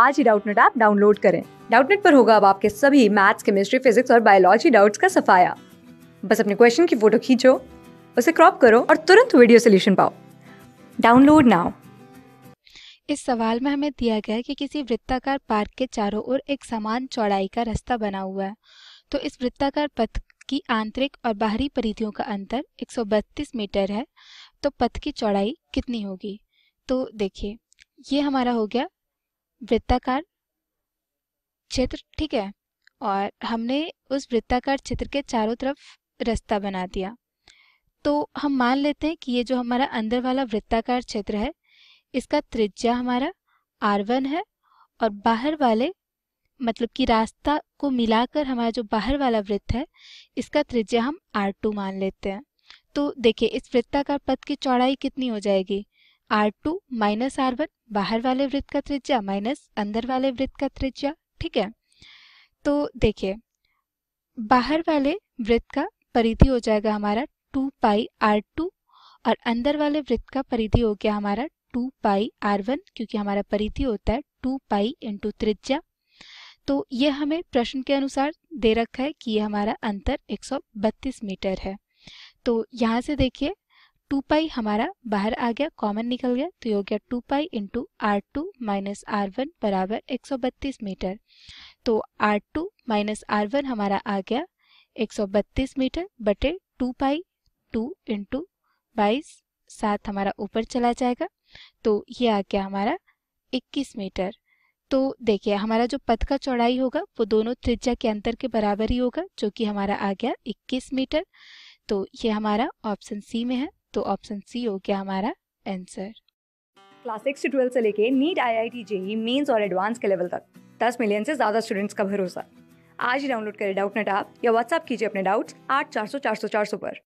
आज ही Doubtnut app download करें डाउटनेट पर होगा अब आपके सभी मैथ्स केमिस्ट्री फिजिक्स और बायोलॉजी डाउट्स का सफाया बस अपने क्वेश्चन की फोटो खींचो उसे क्रॉप करो और तुरंत वीडियो सोल्यूशन पाओ डाउनलोड नाउ इस सवाल में हमें दिया गया है कि किसी वृत्ताकार पार्क के चारों ओर एक समान चौड़ाई का रास्ता बना हुआ है तो इस वृत्ताकार पथ की आंतरिक और बाहरी परिधियों का अंतर 132 मीटर है तो पथ की चौड़ाई कितनी होगी तो देखिए ये हमारा हो गया वृत्ताकार क्षेत्र ठीक है और हमने उस वृत्ताकार क्षेत्र के चारों तरफ रास्ता बना दिया तो हम मान लेते हैं कि ये जो हमारा अंदर वाला वृत्ताकार क्षेत्र है इसका त्रिज्या हमारा आर वन है और बाहर वाले मतलब कि रास्ता को मिलाकर हमारा जो बाहर वाला वृत्त है इसका त्रिज्या हम आर टू मान लेते हैं तो देखिए इस वृत्ताकार पथ की चौड़ाई कितनी हो जाएगी R two minus R one बाहर वाले वृत्त का त्रिज्या माइनस अंदर वाले वृत्त का त्रिज्या ठीक है तो देखिए बाहर वाले वृत्त का परिधि हो जाएगा हमारा टू पाई आर टू और अंदर वाले वृत्त का परिधि हो गया हमारा टू पाई आर वन क्योंकि हमारा परिधि होता है टू पाई इंटू त्रिज्या तो ये हमें प्रश्न के अनुसार दे रखा है कि ये हमारा अंतर 132 मीटर है तो यहाँ से देखिए टू पाई हमारा बाहर आ गया कॉमन निकल गया तो ये हो गया two pi into R two minus R one बराबर एक सौ बत्तीस मीटर तो R two minus R one हमारा आ गया एक सौ बत्तीस मीटर बटे टू पाई टू इंटू बाईस सात हमारा ऊपर चला जाएगा तो ये आ गया हमारा इक्कीस मीटर तो देखिए हमारा जो पथ का चौड़ाई होगा वो दोनों त्रिज्या के अंतर के बराबर ही होगा जो कि हमारा आ गया 21 मीटर तो ये हमारा ऑप्शन सी में है तो ऑप्शन सी हो गया हमारा आंसर क्लास सिक्स से ट्वेल्थ से लेके NEET I I T JEE mains और एडवांस के लेवल तक दस मिलियन से ज़्यादा स्टूडेंट्स का भरोसा आज ही डाउनलोड करें डाउट नेट आप या व्हाट्सअप कीजिए अपने डाउट्स आठ चार सौ चार सौ चार सौ पर